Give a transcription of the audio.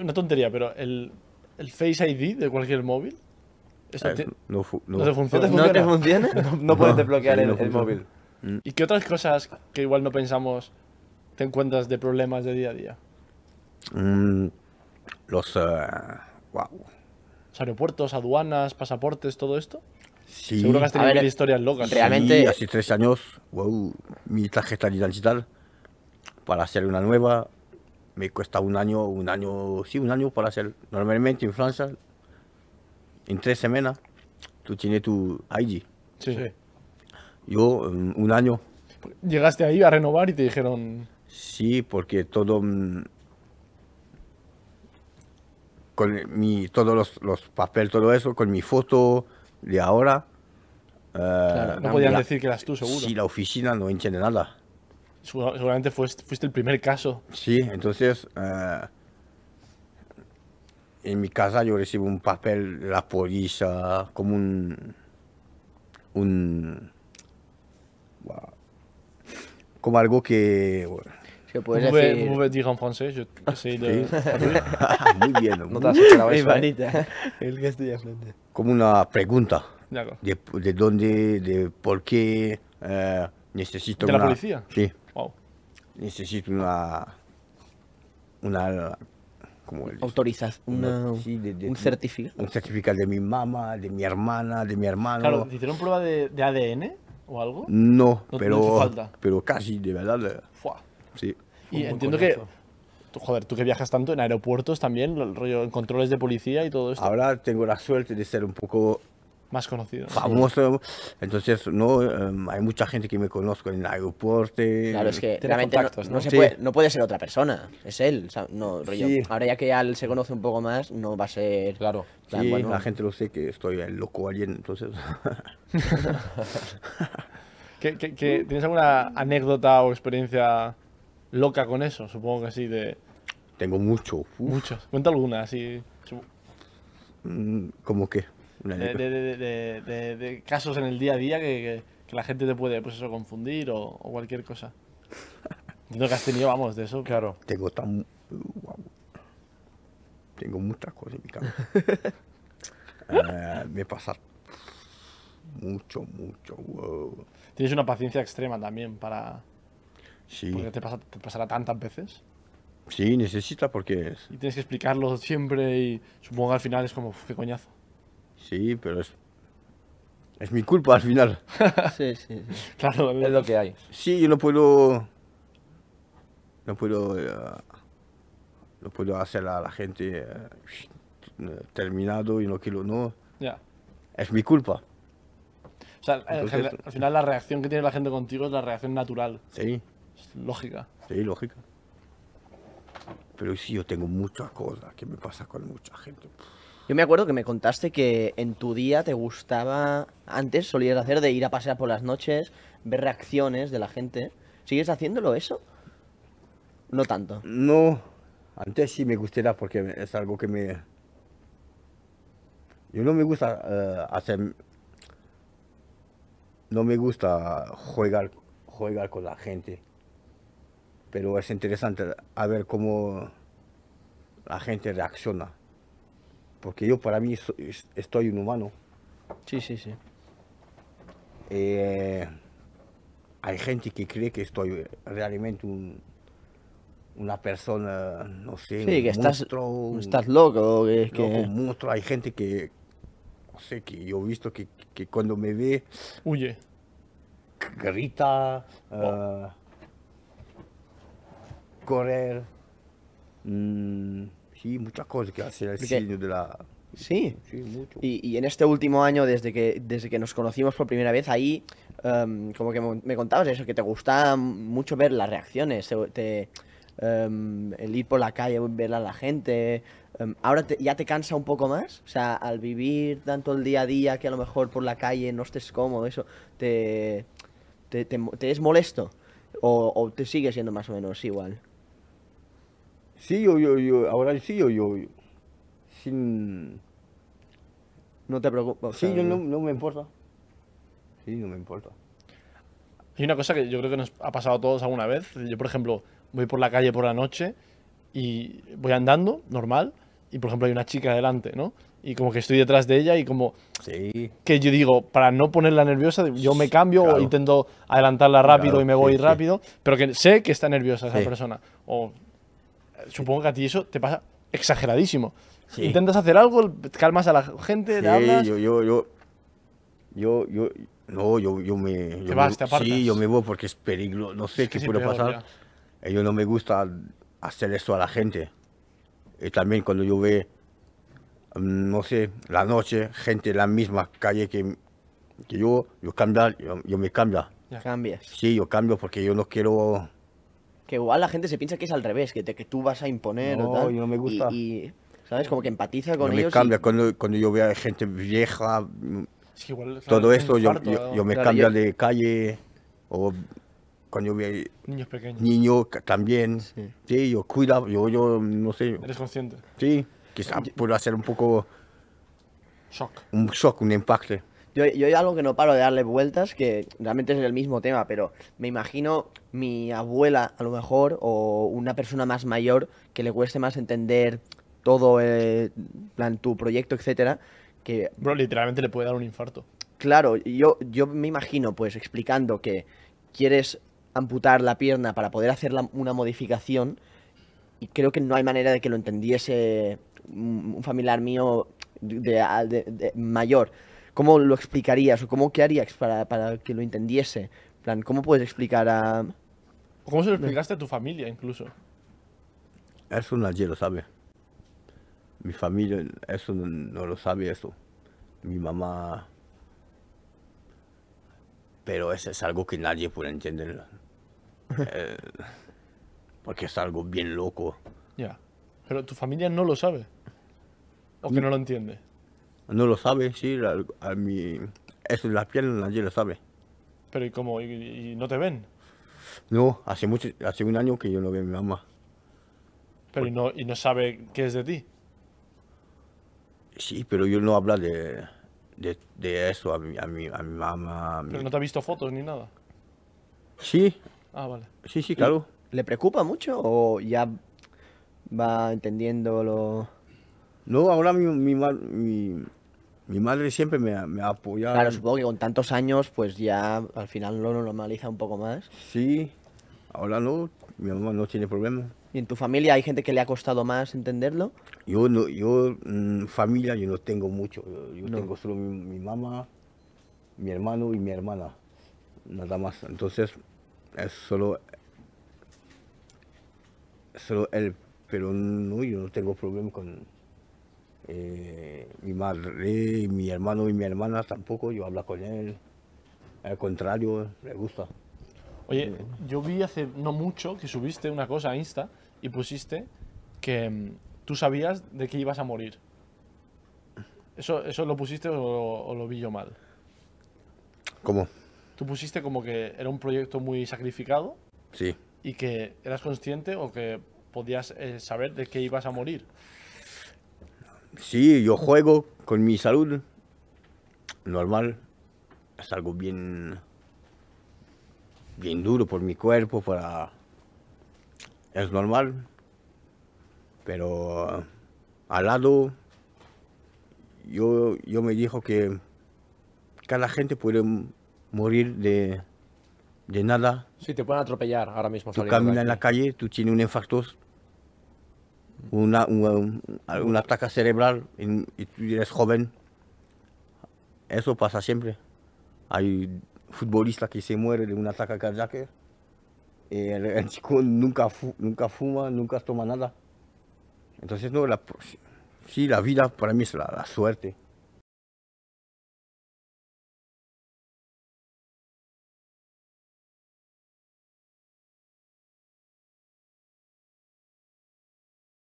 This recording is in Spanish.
una tontería, pero el, Face ID de cualquier móvil. no, te funciona. ¿No puedes desbloquear el, móvil. Mm. ¿Y qué otras cosas que igual no pensamos te encuentras de problemas de día a día? Mm, eh, los. aeropuertos, aduanas, pasaportes, todo esto. Seguro que has tenido historias locas. Realmente. Sí, hace tres años, wow, mi tarjeta digital para hacer una nueva, me cuesta un año, un año, sí, un año para hacer. Normalmente en Francia, en tres semanas, tú tienes tu ID. Sí, sí. Yo, un año. Llegaste ahí a renovar y te dijeron... Sí, porque todo... Mm, con mi, todos los, papeles, todo eso, con mi foto de ahora... Eh, no podían decir que eras tú, seguro. Sí, la oficina no entiende nada. Seguramente fuiste, fuiste el primer caso. Sí, entonces eh, en mi casa yo recibo un papel de la policía como un... un como algo que... decir... en francés? Yo de... muy bien. No te ¿eh? El Como una pregunta. De, dónde, de por qué uh, necesito ¿De la policía? Sí necesito una. Una. como Autorizas un certificado. Un certificado de mi mamá, de mi hermana, de mi hermano. Claro, hicieron prueba de, ADN o algo? No, pero. Pero casi, de verdad. Sí. Y entiendo que. joder, tú que viajas tanto en aeropuertos también, el rollo en controles de policía y todo esto. Ahora tengo la suerte de ser un poco más conocido. Famoso. Entonces, no, em, hay mucha gente que me conozco en el aeropuerto. Claro, es que no, puede, ser otra persona. Es él. no, Ahora ya que él se conoce un poco más, no va a ser... Claro. la gente lo sé que estoy loco alguien, entonces... ¿Qué, tienes alguna anécdota o experiencia loca con eso? Supongo que sí, de... Tengo mucho. Muchos. Cuenta alguna, así... Mm, ¿Cómo qué? de, casos en el día a día que, la gente te puede pues eso, confundir o, cualquier cosa. no que has tenido, vamos, de eso. Claro. Tengo tan. Tengo muchas cosas en mi cabeza. Eh, me pasa mucho, mucho. Wow. Tienes una paciencia extrema también para. Sí. Porque te, pasará tantas veces. Sí, necesita porque. Y tienes que explicarlo siempre y supongo que al final es como, qué coñazo. Sí, pero es, es mi culpa al final. sí, sí, Claro, es lo que hay. Sí, yo no puedo. No puedo. no eh, puedo hacer a la gente eh, terminado y no quiero, no. Ya. Es mi culpa. O sea, al final la reacción que tiene la gente contigo es la reacción natural. Sí. lógica. Sí, lógica. Pero sí, yo tengo muchas cosas que me pasa con mucha gente. Yo me acuerdo que me contaste que en tu día te gustaba, antes solías hacer de ir a pasear por las noches, ver reacciones de la gente. ¿Sigues haciéndolo eso? No tanto. No, antes sí me gustaba porque es algo que me... Yo no me gusta eh, hacer... No me gusta jugar, jugar con la gente. Pero es interesante a ver cómo la gente reacciona porque yo para mí estoy un humano. Sí, sí, sí. Eh, hay gente que cree que estoy realmente un, una persona, no sé, un que monstruo, estás, loco, que, un monstruo. Hay gente que, no sé, que yo he visto que, cuando me ve, huye, grita, ah, correr. Mm, Sí, muchas cosas que hacer el signo de la... Sí, sí mucho. Y, en este último año, desde que, desde que nos conocimos por primera vez, ahí, em, como que me contabas eso, que te gustaba mucho ver las reacciones, em, el ir por la calle, ver a la gente. Em, ¿Ahora ya te cansa un poco más? O sea, al vivir tanto el día a día que a lo mejor por la calle no estés cómodo, eso, ¿te, te, es molesto? ¿O te sigue siendo más o menos igual? Sí, yo, yo, yo, ahora sí, yo, yo, sin... No te preocupes. Sí, yo no, me importa. Sí, no me importa. Hay una cosa que yo creo que nos ha pasado a todos alguna vez. Yo, por ejemplo, voy por la calle por la noche y voy andando, normal, y por ejemplo hay una chica adelante, ¿no? Y como que estoy detrás de ella y como... Sí. Que yo digo, para no ponerla nerviosa, yo me cambio o intento adelantarla rápido y me voy rápido, pero que sé que está nerviosa esa persona. O supongo que a ti eso te pasa exageradísimo. Intentas hacer algo, calmas a la gente, sí, hablas. Yo, yo, yo, yo, yo, no, yo, yo me. Te yo vas, te Sí, yo me voy porque es peligro, no sé qué puede pasar. A yo no me gusta hacer eso a la gente. Y también cuando yo ve, mm, no sé, la noche, gente en la misma calle que, que yo, yo cambia, yo, me cambia. Ya. Cambias. Sí, yo cambio porque yo no quiero igual la gente se piensa que es al revés, que, que tú vas a imponer o tal. No, me gusta. Y, ¿sabes? Como que empatiza con no ellos. Me cambia cuando, cuando yo veo gente vieja, igual, todo esto, yo, yo, me cambio de calle o cuando yo veo niños pequeños. Niños también. Sí. yo cuida, yo, yo no sé. ¿Eres consciente? Sí, quizás pueda hacer un poco... Shock. Un shock, un impacto. Yo, hay algo que no paro de darle vueltas, que realmente es el mismo tema, pero me imagino mi abuela, a lo mejor, o una persona más mayor que le cueste más entender todo, el, eh, plan, tu proyecto, etcétera, que... Bro, literalmente le puede dar un infarto. Claro, yo, yo me imagino, pues, explicando que quieres amputar la pierna para poder hacer una modificación, y creo que no hay manera de que lo entendiese un familiar mío de, mayor. ¿Cómo lo explicarías o cómo qué harías para, para que lo entendiese? plan, ¿cómo puedes explicar a...? ¿Cómo se lo explicaste a tu familia incluso? Eso nadie lo sabe. Mi familia, eso no, lo sabe, eso. Mi mamá... Pero eso es algo que nadie puede entender. Eh, porque es algo bien loco. Ya. Pero tu familia no lo sabe. O que no lo entiende. No lo sabe, sí, a mi, eso, la piel nadie lo sabe. Pero ¿y cómo? ¿Y, no te ven? No, hace, mucho, hace un año que yo no veo a mi mamá. Pero ¿y no, ¿y no sabe qué es de ti? Sí, pero yo no hablo de, de, eso a mi, a mi, a mi mamá. ¿Pero no te ha visto fotos ni nada? Sí. Ah, vale. Sí, sí, claro. ¿Le preocupa mucho o ya va entendiendo lo...? No, ahora mi, mi, madre siempre me ha, apoyado. Claro, supongo que con tantos años, pues ya al final lo normaliza un poco más. Sí, ahora no, mi mamá no tiene problema. ¿Y en tu familia hay gente que le ha costado más entenderlo? Yo, no, yo mm, familia, yo no tengo mucho. Yo, tengo solo mi, mamá, mi hermano y mi hermana. Nada más. Entonces, es solo, solo él. Pero no, yo no tengo problema con... Eh, mi madre, mi hermano y mi hermana tampoco, yo hablo con él. Al contrario, le gusta. Oye, yo vi hace no mucho que subiste una cosa a Insta y pusiste que mm, tú sabías de que ibas a morir. ¿Eso, eso lo pusiste o, lo vi yo mal? ¿Cómo? Tú pusiste como que era un proyecto muy sacrificado. Sí. Y que eras consciente o que podías eh, saber de qué ibas a morir. Sí, yo juego con mi salud normal. Es algo bien, bien duro por mi cuerpo, para... es normal. Pero al lado, yo, yo me dijo que cada gente puede morir de, de nada. Sí, te pueden atropellar ahora mismo. Tú caminas en la calle, tú tienes un infarto, una, un, ataque cerebral y, tú eres joven. Eso pasa siempre. Hay futbolistas que se mueren de un ataque cardíaco y eh, el, chico nunca, nunca fuma, nunca toma nada. Entonces, no, la, sí, la vida para mí es la suerte.